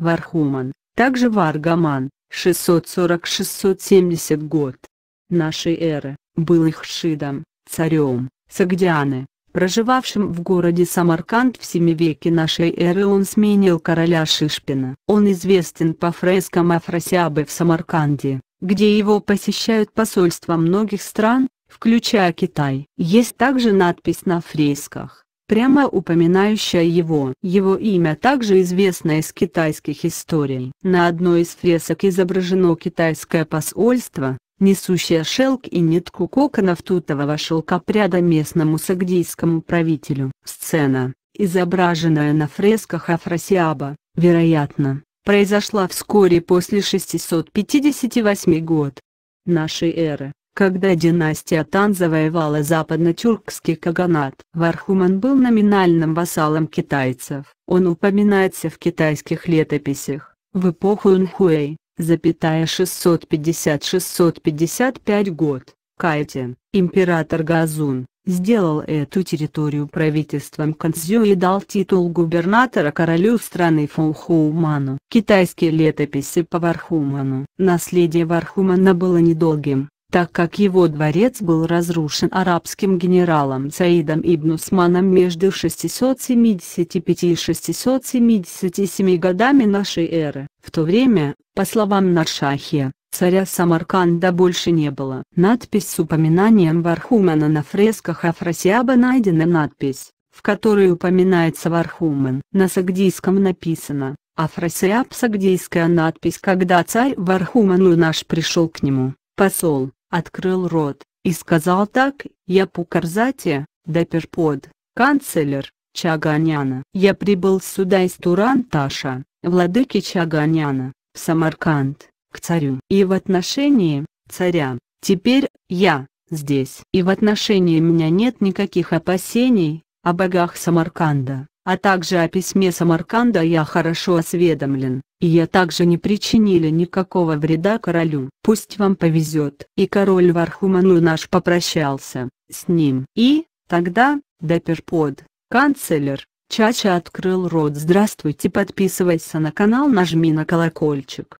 Вархуман, также Варгаман, 640-670 год нашей эры, был Ихшидом, царем, Сагдианы, проживавшим в городе Самарканд в 7 веке нашей эры он сменил короля Шишпина. Он известен по фрескам Афросиабы в Самарканде, где его посещают посольства многих стран, включая Китай. Есть также надпись на фресках прямо упоминающая его. Его имя также известно из китайских историй. На одной из фресок изображено китайское посольство, несущее шелк и нитку коконов тутового шелкопряда местному сагдийскому правителю. Сцена, изображенная на фресках Афросиаба, вероятно, произошла вскоре после 658 год нашей эры. Когда династия Тан завоевала западно-тюркский каганат, Вархуман был номинальным вассалом китайцев. Он упоминается в китайских летописях. В эпоху Унхуэй, запятая 650-655 год, Кайтин, император Газун, сделал эту территорию правительством Канцзю и дал титул губернатора королю страны Фулхуману. Китайские летописи по Вархуману. Наследие Вархумана было недолгим так как его дворец был разрушен арабским генералом Саидом ибн Усманом между 675 и 677 годами нашей эры. В то время, по словам Наршахия, царя Самарканда больше не было. Надпись с упоминанием Вархумана на фресках Афросиаба найдена надпись, в которой упоминается Вархуман. На сагдийском написано Афросиаб сагдийская надпись когда царь Вархуман наш пришел к нему, посол, открыл рот и сказал так, я Пукарзате, Деперпод, канцлер, Чаганяна. Я прибыл сюда из Туранташа, владыки Чаганяна, в Самарканд, к царю. И в отношении царя, теперь я здесь. И в отношении меня нет никаких опасений о богах Самарканда, а также о письме Самарканда я хорошо осведомлен и я также не причинили никакого вреда королю. Пусть вам повезет. И король Вархуману наш попрощался с ним. И, тогда, Даперпод, канцлер, Чача открыл рот. Здравствуйте, подписывайся на канал, нажми на колокольчик.